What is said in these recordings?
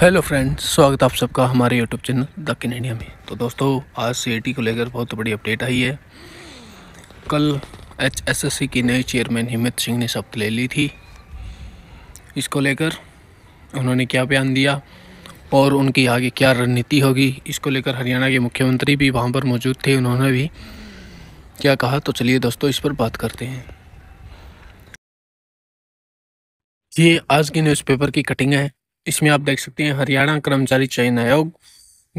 Hello friends स्वागत आप सबका हमारे यूट्यूब चैनल दक्षिण इंडिया में तो दोस्तों आज सी को लेकर बहुत बड़ी अपडेट आई है कल एचएसएससी की नए चेयरमैन हिमित सिंह ने शपथ ले ली थी इसको लेकर उन्होंने क्या बयान दिया और उनकी आगे क्या रणनीति होगी इसको लेकर हरियाणा के मुख्यमंत्री भी वहाँ पर मौजूद थे उन्होंने भी क्या कहा तो चलिए दोस्तों इस पर बात करते हैं ये आज की न्यूज़पेपर की कटिंग है इसमें आप देख सकते हैं हरियाणा कर्मचारी चयन आयोग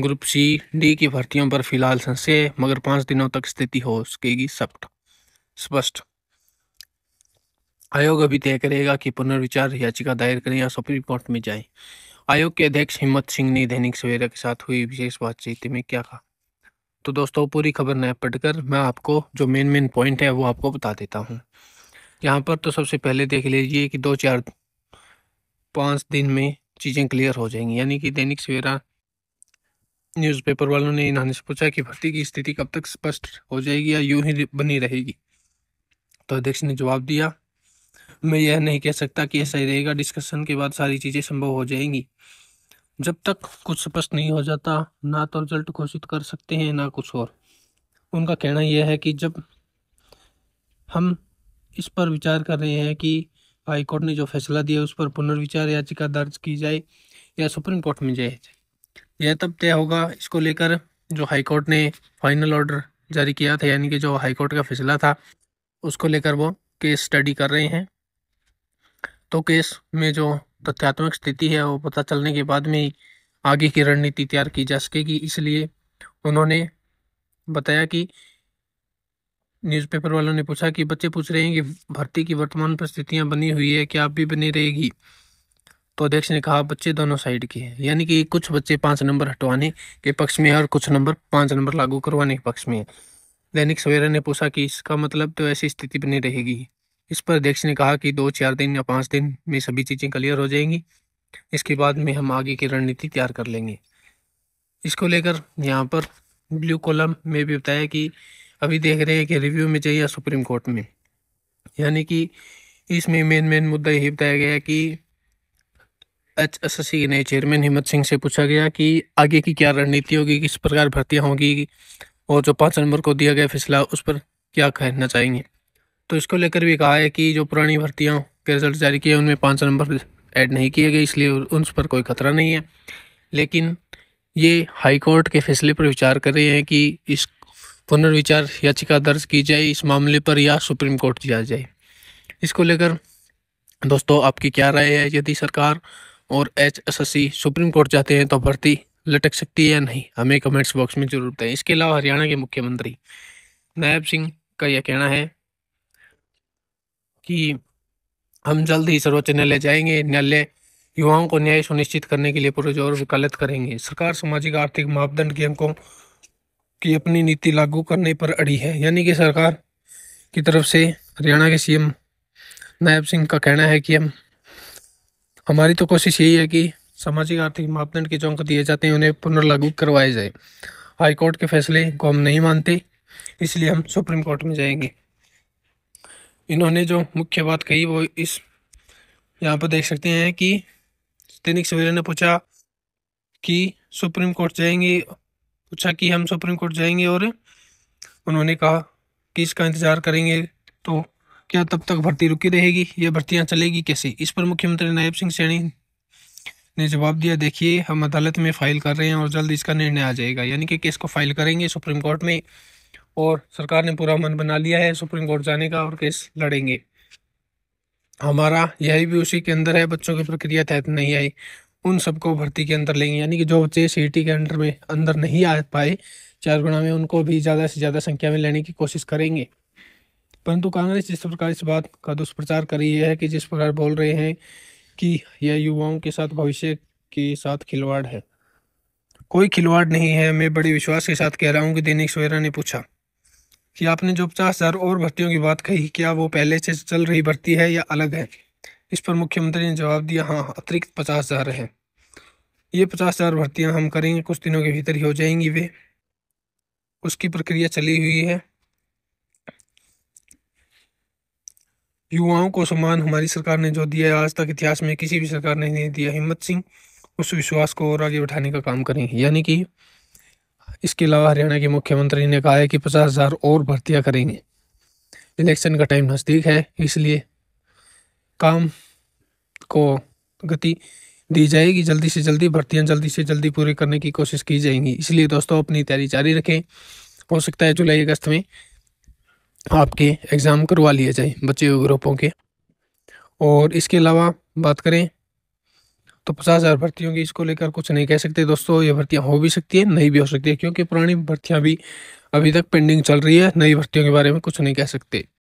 ग्रुप सी डी की भर्तियों पर फिलहाल संशय मगर पांच दिनों तक स्थिति हो सकेगी सख्त स्पष्ट आयोग अभी तय करेगा कि पुनर्विचार याचिका दायर करें या सुप्रीम कोर्ट में जाएं। आयोग के अध्यक्ष हिम्मत सिंह ने दैनिक सवेरा के साथ हुई विशेष बातचीत में क्या कहा तो दोस्तों पूरी खबर न पढ़कर मैं आपको जो मेन मेन पॉइंट है वो आपको बता देता हूँ यहाँ पर तो सबसे पहले देख लीजिए कि दो चार पाँच दिन में चीज़ें क्लियर हो जाएंगी यानी कि दैनिक सवेरा न्यूज़पेपर वालों ने इन्होंने से पूछा कि भर्ती की स्थिति कब तक स्पष्ट हो जाएगी या यूं ही बनी रहेगी तो अध्यक्ष ने जवाब दिया मैं यह नहीं कह सकता कि ऐसा ही रहेगा डिस्कशन के बाद सारी चीज़ें संभव हो जाएंगी जब तक कुछ स्पष्ट नहीं हो जाता ना तो रिजल्ट घोषित कर सकते हैं ना कुछ और उनका कहना यह है कि जब हम इस पर विचार कर रहे हैं कि हाईकोर्ट ने जो फैसला दिया उस पर पुनर्विचार याचिका दर्ज की जाए या सुप्रीम कोर्ट में जाए यह तब तय होगा इसको लेकर जो हाईकोर्ट ने फाइनल ऑर्डर जारी किया था यानी कि जो हाईकोर्ट का फैसला था उसको लेकर वो केस स्टडी कर रहे हैं तो केस में जो तथ्यात्मक स्थिति है वो पता चलने के बाद में आगे की रणनीति तैयार की जा सकेगी इसलिए उन्होंने बताया कि न्यूज़पेपर वालों ने पूछा कि बच्चे पूछ रहे हैं कि भर्ती की वर्तमान परिस्थितियां बनी हुई है क्या अभी बनी रहेगी तो अध्यक्ष ने कहा बच्चे दोनों साइड के हैं यानी कि कुछ बच्चे पाँच नंबर हटवाने के पक्ष में है और कुछ नंबर पाँच नंबर लागू करवाने के पक्ष में है दैनिक सवेरा ने पूछा कि इसका मतलब तो ऐसी स्थिति बनी रहेगी इस पर अध्यक्ष ने कहा कि दो चार दिन या पाँच दिन में सभी चीज़ें क्लियर हो जाएंगी इसके बाद में हम आगे की रणनीति तैयार कर लेंगे इसको लेकर यहाँ पर ब्लू कॉलम में भी बताया कि अभी देख रहे हैं कि रिव्यू में चाहिए सुप्रीम कोर्ट में यानी कि इसमें मेन मेन मुद्दा यही बताया गया कि एच एस एस सी नए चेयरमैन हिम्मत सिंह से पूछा गया कि आगे की क्या रणनीति होगी किस प्रकार भर्तियाँ होंगी और जो पाँच नंबर को दिया गया फैसला उस पर क्या कहना चाहेंगे तो इसको लेकर भी कहा है कि जो पुरानी भर्तियों के रिजल्ट जारी किए उनमें पाँच नंबर ऐड नहीं किए गए इसलिए उन पर कोई खतरा नहीं है लेकिन ये हाईकोर्ट के फैसले पर विचार कर रहे हैं कि इस पुनर्विचार याचिका दर्ज की जाए इस मामले पर या सुप्रीम कोर्ट दिया जाए इसको लेकर दोस्तों आपकी क्या राय है यदि सरकार और एच सुप्रीम कोर्ट जाते हैं तो भर्ती लटक सकती है या नहीं हमें कमेंट्स बॉक्स में जरूर बताएं इसके अलावा हरियाणा के मुख्यमंत्री नायब सिंह का यह कहना है कि हम जल्द ही सर्वोच्च न्यायालय जाएंगे न्यायालय युवाओं को न्याय सुनिश्चित करने के लिए पुरजोर वकालत करेंगे सरकार सामाजिक आर्थिक मापदंड के अंकों की अपनी नीति लागू करने पर अड़ी है यानी कि सरकार की तरफ से हरियाणा के सीएम नायब सिंह का कहना है कि हम हमारी तो कोशिश यही है कि सामाजिक आर्थिक मापदंड के जो अंक दिए जाते हैं उन्हें पुनर्लागू करवाए जाए हाईकोर्ट के फैसले को हम नहीं मानते इसलिए हम सुप्रीम कोर्ट में जाएंगे इन्होंने जो मुख्य बात कही वो इस यहाँ पर देख सकते हैं कि दैनिक सवेरा ने पूछा कि सुप्रीम कोर्ट जाएंगे पूछा कि हम सुप्रीम कोर्ट जाएंगे और उन्होंने कहा कि इसका इंतज़ार करेंगे तो क्या तब तक भर्ती रुकी रहेगी यह भर्तियाँ चलेगी कैसे इस पर मुख्यमंत्री नायब सिंह सैनी ने जवाब दिया देखिए हम अदालत में फ़ाइल कर रहे हैं और जल्द इसका निर्णय आ जाएगा यानी कि केस को फाइल करेंगे सुप्रीम कोर्ट में और सरकार ने पूरा मन बना लिया है सुप्रीम कोर्ट जाने का और केस लड़ेंगे हमारा यही भी उसी के अंदर है बच्चों की प्रक्रिया तहत नहीं आई उन सबको भर्ती के अंदर लेंगे यानी कि जो बच्चे सी के अंडर में अंदर नहीं आ पाए चार गुणा में उनको भी ज़्यादा से ज़्यादा संख्या में लेने की कोशिश करेंगे परंतु कांग्रेस जिस प्रकार इस बात का दुष्प्रचार कर रही है कि जिस प्रकार बोल रहे हैं कि यह युवाओं के साथ भविष्य के साथ खिलवाड़ है कोई खिलवाड़ नहीं है मैं बड़े विश्वास के साथ कह रहा हूँ कि दैनिक सवेरा ने पूछा कि आपने जो पचास हज़ार और भर्तियों की बात कही क्या वो पहले से चल रही भर्ती है या अलग है इस पर मुख्यमंत्री ने जवाब दिया हाँ, हाँ अतिरिक्त पचास हज़ार है ये पचास हज़ार भर्तियाँ हम करेंगे कुछ दिनों के भीतर ही हो जाएंगी वे उसकी प्रक्रिया चली हुई है युवाओं को सम्मान हमारी सरकार ने जो दिया आज तक इतिहास में किसी भी सरकार ने नहीं दिया हिम्मत सिंह उस विश्वास को और आगे बढ़ाने का काम करेंगे यानी कि इसके अलावा हरियाणा के मुख्यमंत्री ने कहा है कि पचास हज़ार और भर्तियाँ करेंगे इलेक्शन का टाइम नज़दीक है इसलिए काम को गति दी जाएगी जल्दी से जल्दी भर्तियां जल्दी से जल्दी पूरी करने की कोशिश की जाएंगी इसलिए दोस्तों अपनी तैयारी जारी रखें हो सकता है जुलाई अगस्त में आपके एग्ज़ाम करवा लिए जाए बच्चे ग्रुपों के और इसके अलावा बात करें तो पचास हज़ार भर्तियों की इसको लेकर कुछ नहीं कह सकते दोस्तों ये भर्तियाँ हो भी सकती है नहीं भी हो सकती है क्योंकि पुरानी भर्तियाँ भी अभी तक पेंडिंग चल रही है नई भर्तियों के बारे में कुछ नहीं कह सकते